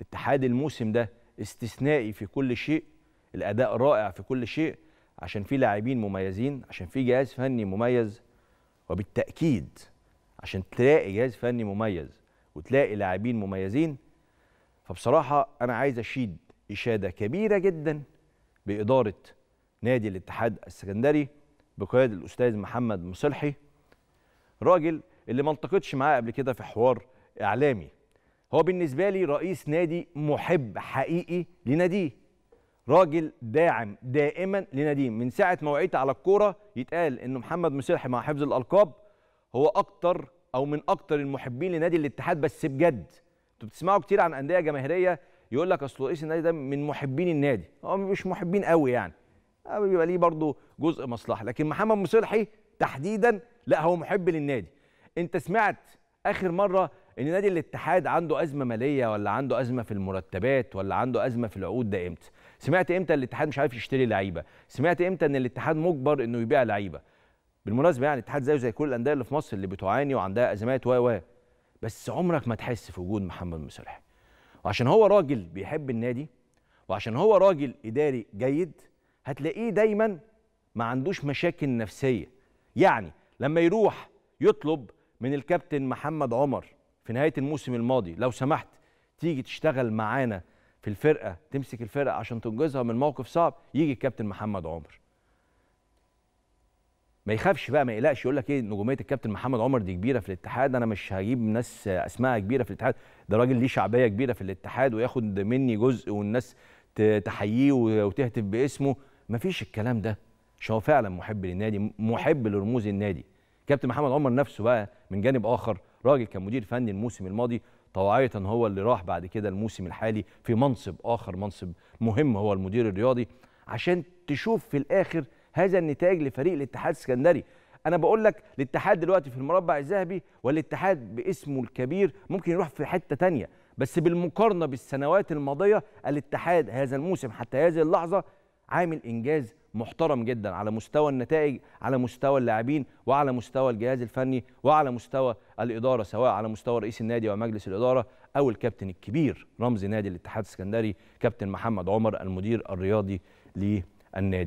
الاتحاد الموسم ده استثنائي في كل شيء الاداء رائع في كل شيء عشان في لاعبين مميزين عشان في جهاز فني مميز وبالتاكيد عشان تلاقي جهاز فني مميز وتلاقي لاعبين مميزين فبصراحه انا عايز اشيد اشاده كبيره جدا باداره نادي الاتحاد السكندري بقياده الاستاذ محمد مصلحي راجل اللي ما انتقدش معاه قبل كده في حوار اعلامي هو بالنسبه لي رئيس نادي محب حقيقي لناديه راجل داعم دائما لناديه من ساعه ما وعيت على الكوره يتقال ان محمد مسرحي مع حفظ الالقاب هو اكتر او من اكتر المحبين لنادي الاتحاد بس بجد انتوا بتسمعوا كتير عن انديه جماهيريه يقول لك اصل رئيس النادي ده من محبين النادي هو مش محبين قوي يعني بيبقى ليه برضه جزء مصلحه لكن محمد مصرحي تحديدا لا هو محب للنادي انت سمعت اخر مره ان نادي الاتحاد عنده ازمه ماليه ولا عنده ازمه في المرتبات ولا عنده ازمه في العقود ده امتى سمعت امتى الاتحاد مش عارف يشتري لعيبه سمعت امتى ان الاتحاد مجبر انه يبيع لعيبه بالمناسبه يعني الاتحاد زيه زي كل الانديه اللي في مصر اللي بتعاني وعندها ازمات و و بس عمرك ما تحس في وجود محمد مصالح وعشان هو راجل بيحب النادي وعشان هو راجل اداري جيد هتلاقيه دايما ما عندوش مشاكل نفسيه يعني لما يروح يطلب من الكابتن محمد عمر في نهايه الموسم الماضي لو سمحت تيجي تشتغل معانا في الفرقه تمسك الفرقه عشان تنجزها من موقف صعب يجي الكابتن محمد عمر ما يخافش بقى ما يقلقش يقول لك ايه نجوميه الكابتن محمد عمر دي كبيره في الاتحاد انا مش هجيب ناس اسمها كبيره في الاتحاد ده راجل ليه شعبيه كبيره في الاتحاد وياخد مني جزء والناس تحييه وتهتف باسمه ما فيش الكلام ده مش هو فعلا محب للنادي محب لرموز النادي كابتن محمد عمر نفسه بقى من جانب اخر راجل كان مدير فني الموسم الماضي طواعية هو اللي راح بعد كده الموسم الحالي في منصب آخر منصب مهم هو المدير الرياضي عشان تشوف في الآخر هذا النتاج لفريق الاتحاد السكندري انا بقول لك الاتحاد دلوقتي في المربع الذهبي والاتحاد باسمه الكبير ممكن يروح في حته تانية بس بالمقارنه بالسنوات الماضيه الاتحاد هذا الموسم حتى هذه اللحظه عامل انجاز محترم جدا على مستوى النتائج على مستوى اللاعبين وعلى مستوى الجهاز الفني وعلى مستوى الاداره سواء على مستوى رئيس النادي ومجلس الاداره او الكابتن الكبير رمز نادي الاتحاد السكندري كابتن محمد عمر المدير الرياضي للنادي